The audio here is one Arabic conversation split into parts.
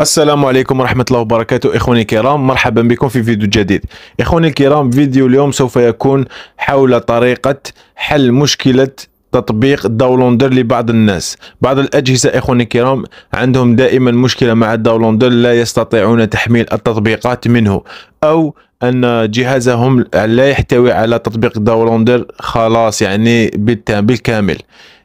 السلام عليكم ورحمة الله وبركاته إخواني الكرام مرحبا بكم في فيديو جديد إخواني الكرام فيديو اليوم سوف يكون حول طريقة حل مشكلة تطبيق داونلودر لبعض الناس بعض الأجهزة إخواني الكرام عندهم دائما مشكلة مع الداونلودر لا يستطيعون تحميل التطبيقات منه أو ان جهازهم لا يحتوي على تطبيق داونلودر خلاص يعني بالكامل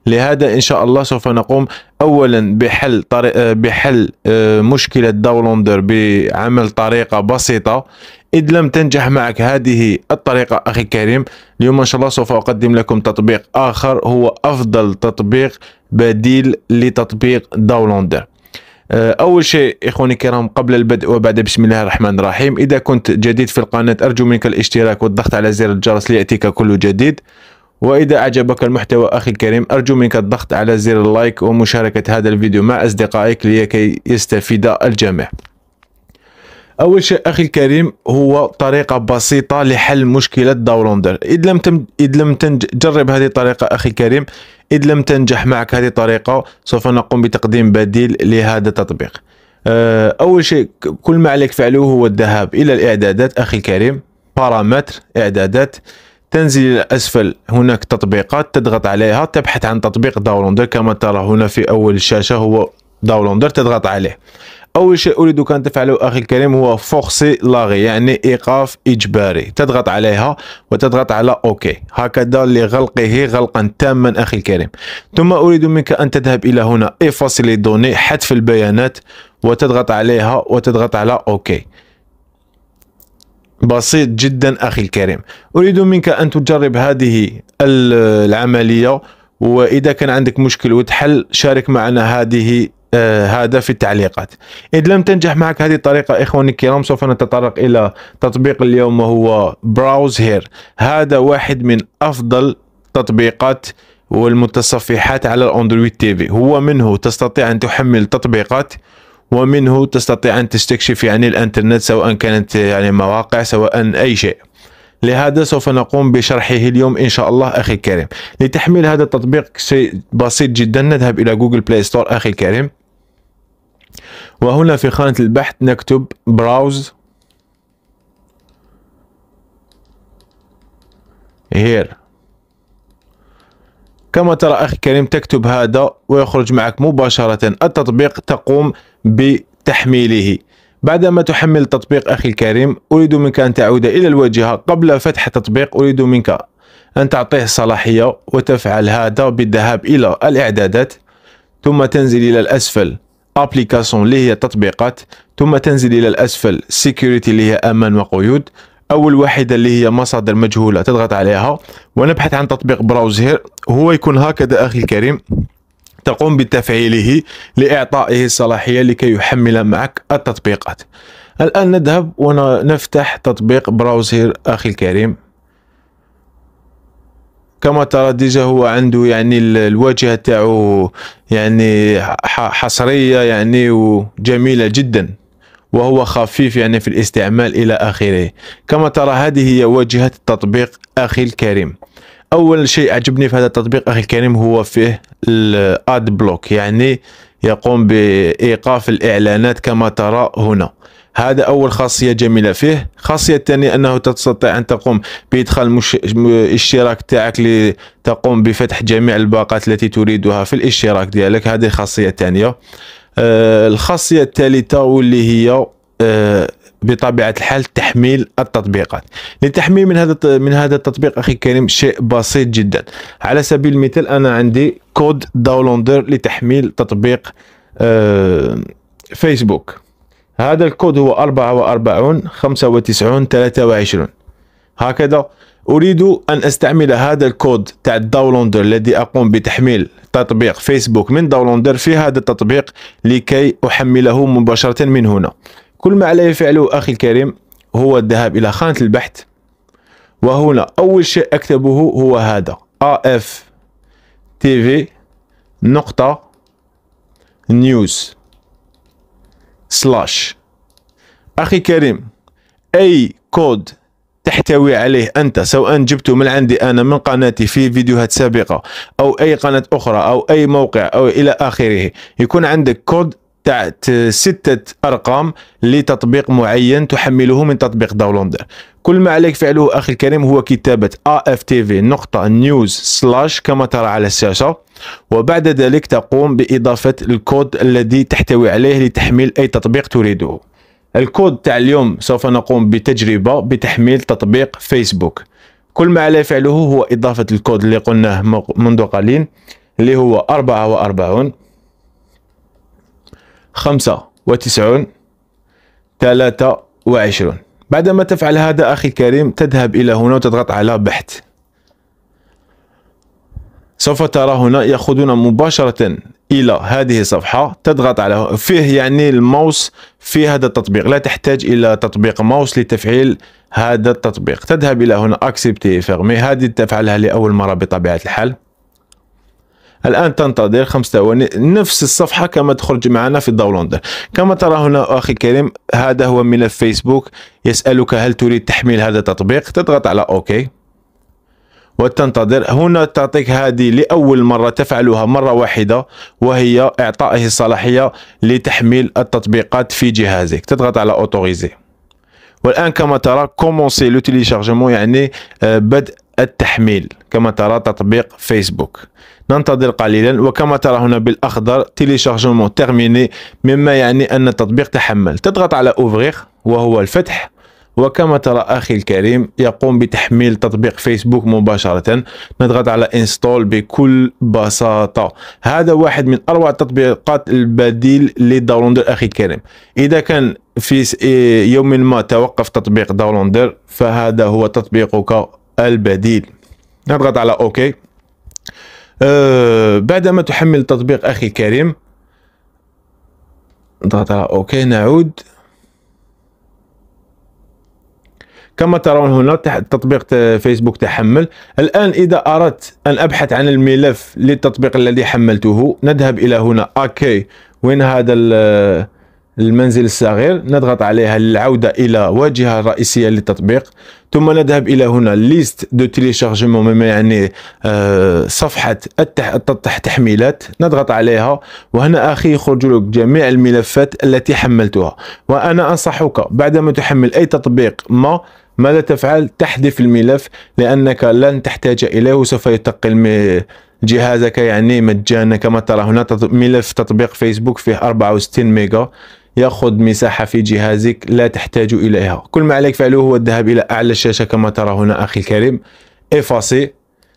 لهذا إن شاء الله سوف نقوم أولا بحل طريق بحل آه، مشكلة داونلودر بعمل طريقة بسيطة إذ لم تنجح معك هذه الطريقة أخي الكريم اليوم إن شاء الله سوف أقدم لكم تطبيق آخر هو أفضل تطبيق بديل لتطبيق داونلودر آه، اول شيء اخواني الكرام قبل البدء وبعد بسم الله الرحمن الرحيم اذا كنت جديد في القناه ارجو منك الاشتراك والضغط على زر الجرس لياتيك كل جديد وإذا أعجبك المحتوى أخي الكريم أرجو منك الضغط على زر اللايك ومشاركة هذا الفيديو مع أصدقائك لكي يستفيد الجميع أول شيء أخي الكريم هو طريقة بسيطة لحل مشكلة داولوندر إذ لم تم إذ لم تنج... جرب هذه الطريقة أخي الكريم إذ لم تنجح معك هذه الطريقة سوف نقوم بتقديم بديل لهذا التطبيق آه، أول شيء كل ما عليك فعله هو الذهاب إلى الإعدادات أخي الكريم بارامتر إعدادات تنزل إلى أسفل هناك تطبيقات تضغط عليها تبحث عن تطبيق داونلودر كما ترى هنا في أول الشاشة هو داونلودر تضغط عليه أول شيء أريدك أن تفعله أخي الكريم هو فورسي لاغي يعني إيقاف إجباري تضغط عليها وتضغط على أوكي هكذا لغلقه غلقا تاما أخي الكريم ثم أريد منك أن تذهب إلى هنا إيفاسي لي دوني حذف البيانات وتضغط عليها وتضغط على أوكي بسيط جدا أخي الكريم أريد منك أن تجرب هذه العملية وإذا كان عندك مشكل وتحل شارك معنا هذه آه، هذا في التعليقات إذا لم تنجح معك هذه الطريقة إخواني الكرام سوف نتطرق إلى تطبيق اليوم وهو براوز هير هذا واحد من أفضل تطبيقات والمتصفحات على الاندرويد تي في هو منه تستطيع أن تحمل تطبيقات ومنه تستطيع أن تستكشف يعني الإنترنت سواء كانت يعني مواقع سواء أي شيء لهذا سوف نقوم بشرحه اليوم إن شاء الله أخي الكريم لتحميل هذا التطبيق شيء بسيط جدا نذهب إلى جوجل بلاي ستور أخي الكريم وهنا في خانة البحث نكتب براوز هير كما ترى أخي الكريم تكتب هذا ويخرج معك مباشرة التطبيق تقوم بتحميله بعدما تحمل تطبيق أخي الكريم أريد منك أن تعود إلى الواجهة قبل فتح التطبيق أريد منك أن تعطيه الصلاحية وتفعل هذا بالذهاب إلى الإعدادات ثم تنزل إلى الأسفل ابليكاسيون اللي هي تطبيقات ثم تنزل الى الاسفل سيكوريتي اللي هي امان وقيود اول واحده اللي هي مصادر مجهوله تضغط عليها ونبحث عن تطبيق براوزر هو يكون هكذا اخي الكريم تقوم بتفعيله لإعطائه الصلاحية لكي يحمل معك التطبيقات الآن نذهب ونفتح تطبيق براوزر أخي الكريم كما ترى ديجا هو عنده يعني الواجهة تاعو يعني حصرية يعني وجميلة جدا وهو خفيف يعني في الاستعمال إلى آخره كما ترى هذه هي واجهة التطبيق أخي الكريم أول شيء عجبني في هذا التطبيق أخي الكريم هو فيه الاد بلوك يعني يقوم بايقاف الاعلانات كما ترى هنا هذا اول خاصيه جميله فيه خاصيه الثانيه انه تستطيع ان تقوم بادخال مش... اشتراك تاعك لتقوم بفتح جميع الباقات التي تريدها في الاشتراك ديالك هذه خاصيه ثانيه آه الخاصيه الثالثه واللي هي آه بطبيعه الحال تحميل التطبيقات للتحميل من هذا من هذا التطبيق اخي كريم شيء بسيط جدا على سبيل المثال انا عندي كود داونلودر لتحميل تطبيق فيسبوك آه، هذا الكود هو 44 95 23 هكذا اريد ان استعمل هذا الكود تاع داونلودر الذي اقوم بتحميل تطبيق فيسبوك من داونلودر في هذا التطبيق لكي احمله مباشره من هنا كل ما عليه فعله أخي الكريم هو الذهاب إلى خانة البحث وهنا أول شيء أكتبه هو هذا AF TV نقطة نيوز سلاش أخي كريم أي كود تحتوي عليه أنت سواء جبته من عندي أنا من قناتي في فيديوهات سابقة أو أي قناة أخرى أو أي موقع أو إلى آخره يكون عندك كود تاعت ستة أرقام لتطبيق معين تحمله من تطبيق داونلودر كل ما عليك فعله أخي الكريم هو كتابة aftv نقطة نيوز سلاش كما ترى على الشاشة وبعد ذلك تقوم بإضافة الكود الذي تحتوي عليه لتحميل أي تطبيق تريده الكود تاع اليوم سوف نقوم بتجربة بتحميل تطبيق فيسبوك كل ما عليه فعله هو إضافة الكود اللي قلناه منذ قليل اللي هو 44 خمسة وتسعون ثلاثة وعشرون بعدما تفعل هذا أخي الكريم تذهب إلى هنا وتضغط على بحث سوف ترى هنا يأخذنا مباشرة إلى هذه الصفحة تضغط على فيه يعني الماوس في هذا التطبيق لا تحتاج إلى تطبيق ماوس لتفعيل هذا التطبيق تذهب إلى هنا أكسبتي فيرمي هذه تفعلها لأول مرة بطبيعة الحال الان تنتظر خمس ثواني نفس الصفحه كما تخرج معنا في الداونلود كما ترى هنا اخي الكريم هذا هو ملف فيسبوك يسالك هل تريد تحميل هذا التطبيق تضغط على اوكي وتنتظر هنا تعطيك هذه لأول مرة تفعلها مرة واحدة وهي إعطائه الصلاحية لتحميل التطبيقات في جهازك تضغط على أوتوريزي والآن كما ترى كومونسي لوتيليشارجمون يعني آه، بدء التحميل كما ترى تطبيق فيسبوك ننتظر قليلا وكما ترى هنا بالأخضر تيليشارجمون تيرميني مما يعني أن التطبيق تحمل تضغط على أوفغيغ وهو الفتح وكما ترى أخي الكريم يقوم بتحميل تطبيق فيسبوك مباشرة نضغط على انستول بكل بساطة هذا واحد من أروع التطبيقات البديل لداونلودر أخي الكريم إذا كان في إيه، يوم ما توقف تطبيق داونلودر فهذا هو تطبيقك البديل نضغط على أوكي أه، بعدما تحمل تطبيق أخي الكريم نضغط على أوكي نعود كما ترون هنا تطبيق فيسبوك تحمل الآن إذا أردت أن أبحث عن الملف للتطبيق الذي حملته نذهب إلى هنا أوكي وين هذا المنزل الصغير نضغط عليها للعودة إلى واجهة رئيسية للتطبيق ثم نذهب إلى هنا ليست دو تيليشارجمون مما يعني آه، صفحة التحميلات نضغط عليها وهنا أخي يخرج لك جميع الملفات التي حملتها وأنا أنصحك بعدما تحمل أي تطبيق ما ماذا تفعل تحذف الملف لأنك لن تحتاج إليه وسوف يتقل جهازك يعني مجانا كما ترى هنا ملف تطبيق فيسبوك فيه 64 ميجا يأخذ مساحة في جهازك لا تحتاج إليها كل ما عليك فعله هو الذهاب إلى أعلى الشاشة كما ترى هنا أخي الكريم إفاسي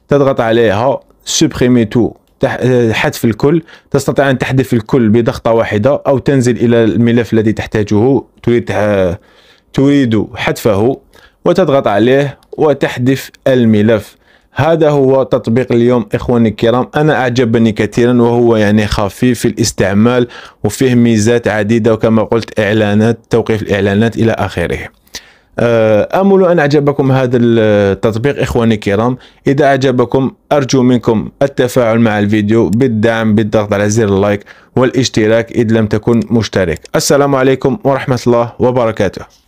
تضغط عليها سبريمي تو آه، حذف الكل تستطيع أن تحذف الكل بضغطة واحدة أو تنزل إلى الملف الذي تحتاجه تريد آه، تريد حذفه وتضغط عليه وتحذف الملف هذا هو تطبيق اليوم اخواني الكرام انا اعجبني كثيرا وهو يعني خفيف في الاستعمال وفيه ميزات عديده وكما قلت اعلانات توقيف الاعلانات الى اخره آه، امل ان اعجبكم هذا التطبيق اخواني الكرام اذا اعجبكم ارجو منكم التفاعل مع الفيديو بالدعم بالضغط على زر اللايك والاشتراك اذا لم تكن مشترك السلام عليكم ورحمه الله وبركاته